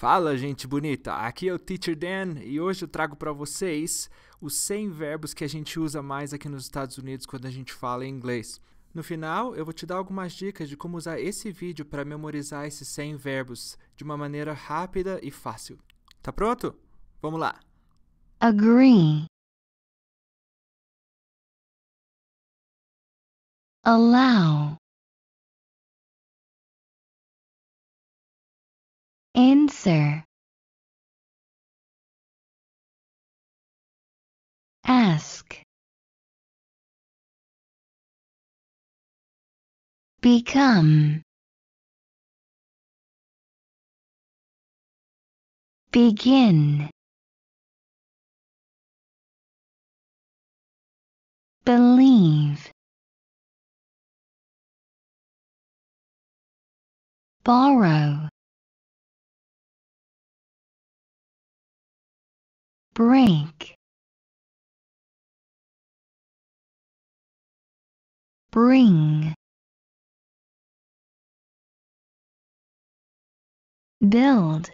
Fala, gente bonita! Aqui é o Teacher Dan e hoje eu trago para vocês os 100 verbos que a gente usa mais aqui nos Estados Unidos quando a gente fala em inglês. No final, eu vou te dar algumas dicas de como usar esse vídeo para memorizar esses 100 verbos de uma maneira rápida e fácil. Tá pronto? Vamos lá! Agree Allow Answer. Ask. Become. Begin. Believe. Borrow. brink bring build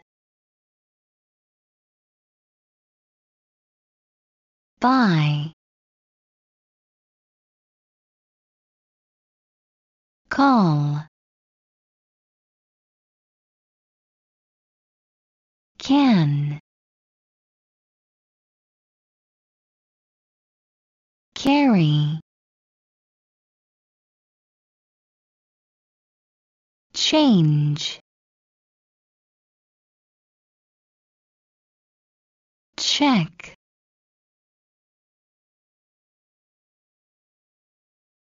buy call can carry change check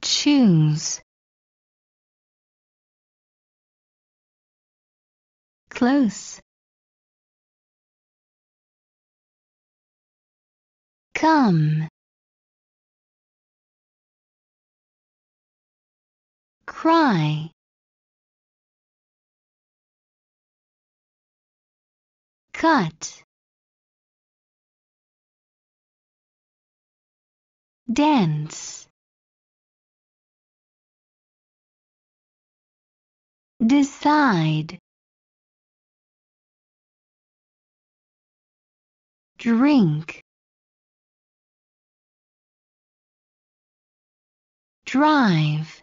choose close come cry, cut, dance, decide, drink, drive,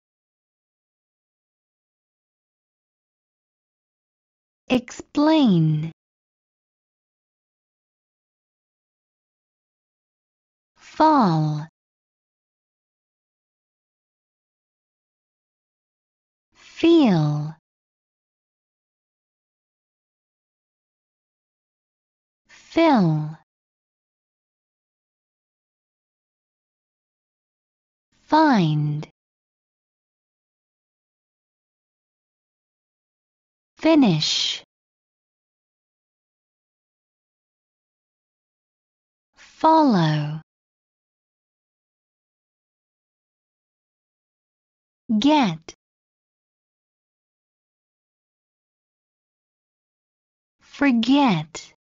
explain fall feel fill find Finish. Follow. Get. Forget.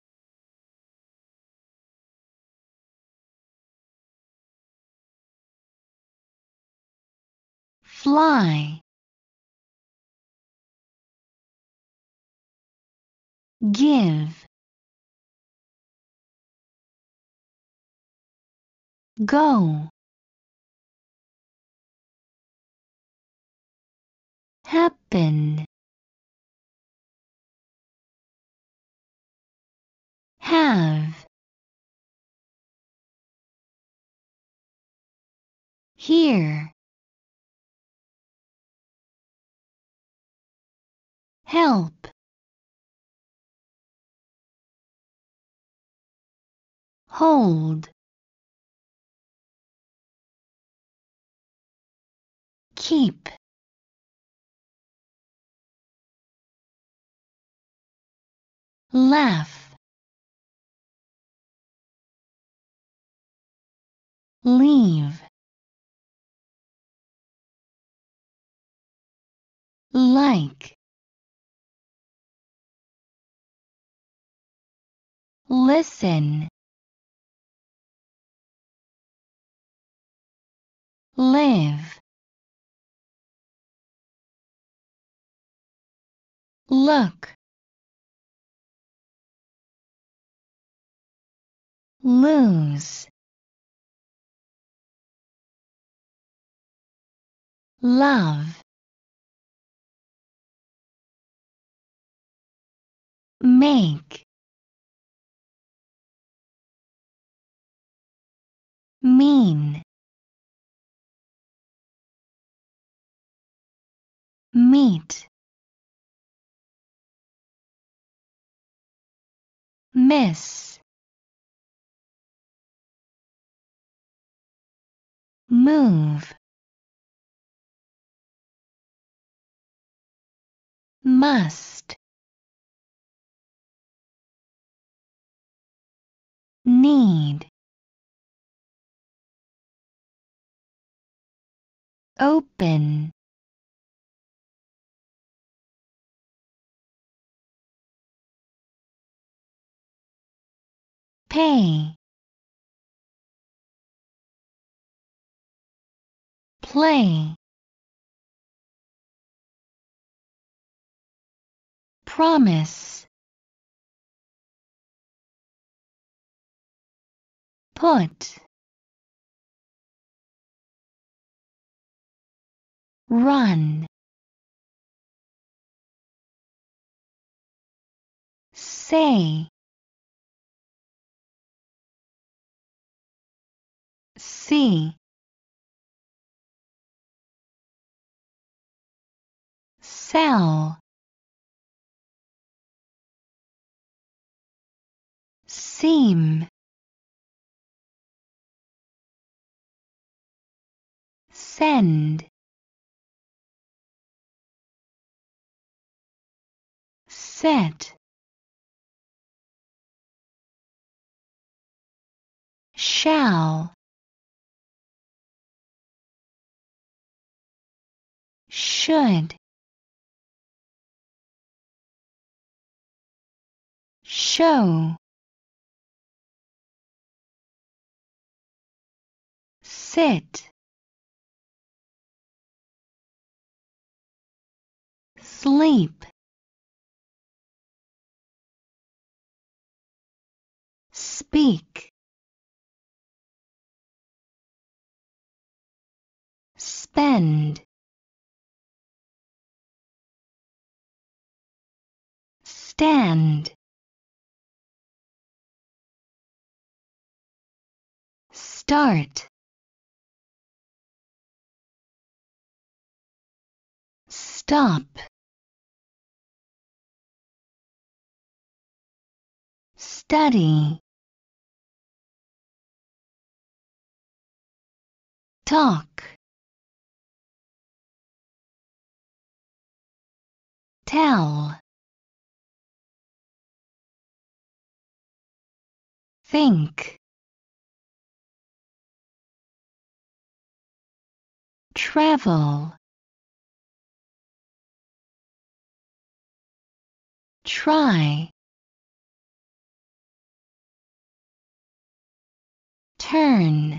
Fly. give go happen have here help hold keep laugh leave like listen live, look, lose, love, make, mean meet miss move must need open Pay. Play. Promise. Put. Run. Say. C Cell Seam Send Set Shall should show sit sleep speak spend stand start stop study talk tell Think. Travel. Try. Turn.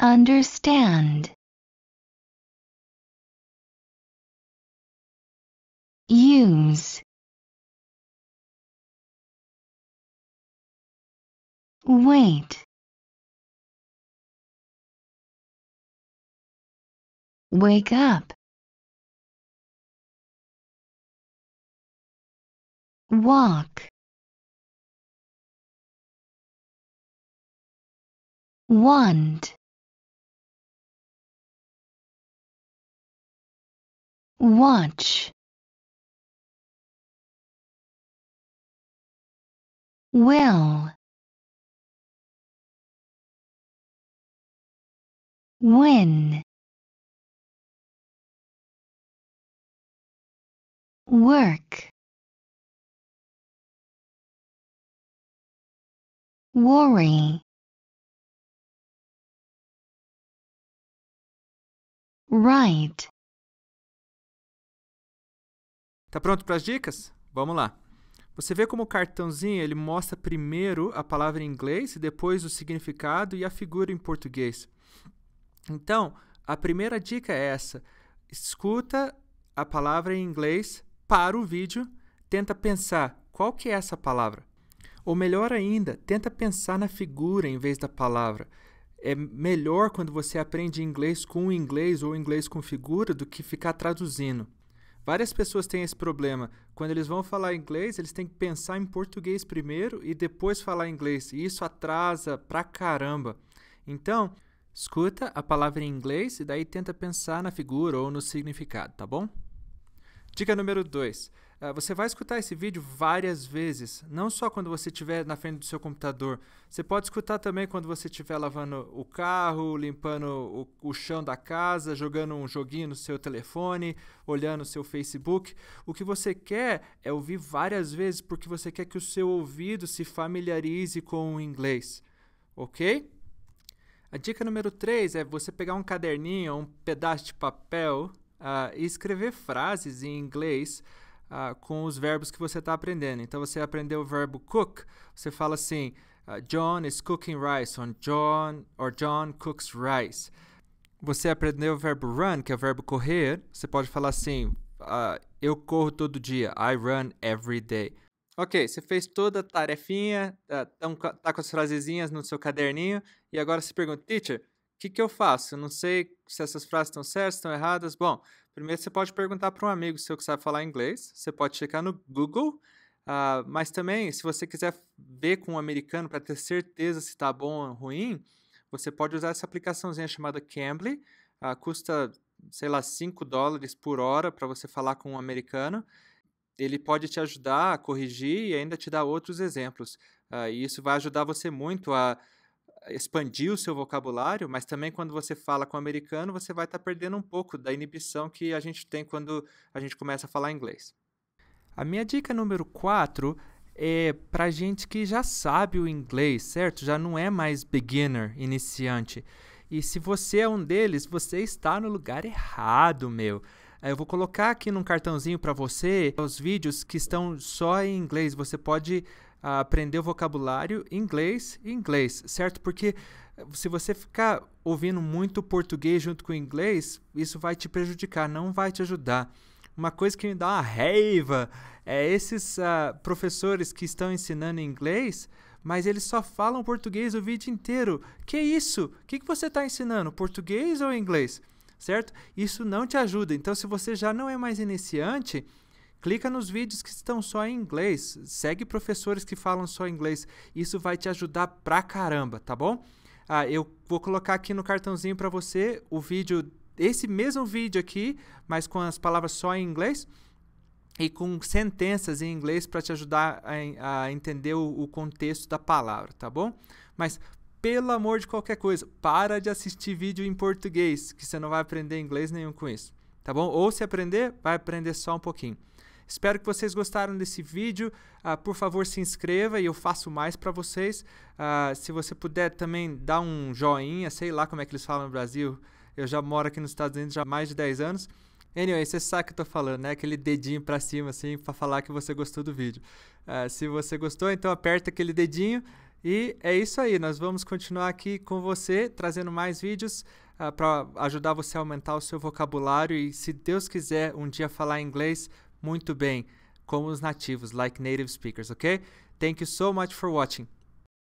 Understand. Use. Wait. Wake up. Walk. Want. Watch. Will. when work worry right Tá pronto para as dicas? Vamos lá. Você vê como o cartãozinho ele mostra primeiro a palavra em inglês e depois o significado e a figura em português. Então, a primeira dica é essa: escuta a palavra em inglês, para o vídeo, tenta pensar qual que é essa palavra. Ou melhor ainda, tenta pensar na figura em vez da palavra. É melhor quando você aprende inglês com inglês ou inglês com figura do que ficar traduzindo. Várias pessoas têm esse problema. Quando eles vão falar inglês, eles têm que pensar em português primeiro e depois falar inglês. E isso atrasa pra caramba. Então, Escuta a palavra em inglês e daí tenta pensar na figura ou no significado, tá bom? Dica número 2. Ah, você vai escutar esse vídeo várias vezes, não só quando você estiver na frente do seu computador. Você pode escutar também quando você estiver lavando o carro, limpando o, o chão da casa, jogando um joguinho no seu telefone, olhando o seu Facebook. O que você quer é ouvir várias vezes porque você quer que o seu ouvido se familiarize com o inglês, ok? A dica número 3 é você pegar um caderninho, um pedaço de papel uh, e escrever frases em inglês uh, com os verbos que você está aprendendo. Então você aprendeu o verbo cook, você fala assim: uh, John is cooking rice, or John, or John cooks rice. Você aprendeu o verbo run, que é o verbo correr, você pode falar assim: Eu corro todo dia, I run every day. Ok, você fez toda a tarefinha, tá, tá com as frasezinhas no seu caderninho, e agora se pergunta, teacher, o que, que eu faço? Eu não sei se essas frases estão certas, estão erradas. Bom, primeiro você pode perguntar para um amigo seu que sabe falar inglês, você pode checar no Google, uh, mas também, se você quiser ver com um americano para ter certeza se está bom ou ruim, você pode usar essa aplicaçãozinha chamada Cambly, uh, custa, sei lá, 5 dólares por hora para você falar com um americano ele pode te ajudar a corrigir e ainda te dar outros exemplos. Uh, e isso vai ajudar você muito a expandir o seu vocabulário, mas também quando você fala com o americano, você vai estar tá perdendo um pouco da inibição que a gente tem quando a gente começa a falar inglês. A minha dica número 4 é para gente que já sabe o inglês, certo? Já não é mais beginner, iniciante. E se você é um deles, você está no lugar errado, meu. Eu vou colocar aqui num cartãozinho para você os vídeos que estão só em inglês. Você pode a aprender o vocabulário inglês e inglês, certo? Porque eh, se você ficar ouvindo muito português junto com inglês, isso vai te prejudicar, não vai te ajudar. Uma coisa que me dá uma raiva é esses uh, professores que estão ensinando inglês, mas eles só falam português o vídeo inteiro. Que isso? O que, que você está ensinando? Português ou inglês? Certo? Isso não te ajuda. Então, se você já não é mais iniciante, Clica nos vídeos que estão só em inglês, segue professores que falam só inglês, isso vai te ajudar pra caramba, tá bom? Ah, eu vou colocar aqui no cartãozinho para você o vídeo, esse mesmo vídeo aqui, mas com as palavras só em inglês e com sentenças em inglês para te ajudar a, a entender o, o contexto da palavra, tá bom? Mas pelo amor de qualquer coisa, para de assistir vídeo em português, que você não vai aprender inglês nenhum com isso, tá bom? Ou se aprender, vai aprender só um pouquinho. Espero que vocês gostaram desse vídeo. Uh, por favor, se inscreva e eu faço mais para vocês. Uh, se você puder também dar um joinha, sei lá como é que eles falam no Brasil. Eu já moro aqui nos Estados Unidos há mais de 10 anos. Anyway, você sabe o que eu tô falando, né? Aquele dedinho para cima, assim, para falar que você gostou do vídeo. Uh, se você gostou, então aperta aquele dedinho. E é isso aí, nós vamos continuar aqui com você, trazendo mais vídeos uh, para ajudar você a aumentar o seu vocabulário e, se Deus quiser, um dia falar inglês muito bem como os nativos, like native speakers, ok? Thank you so much for watching.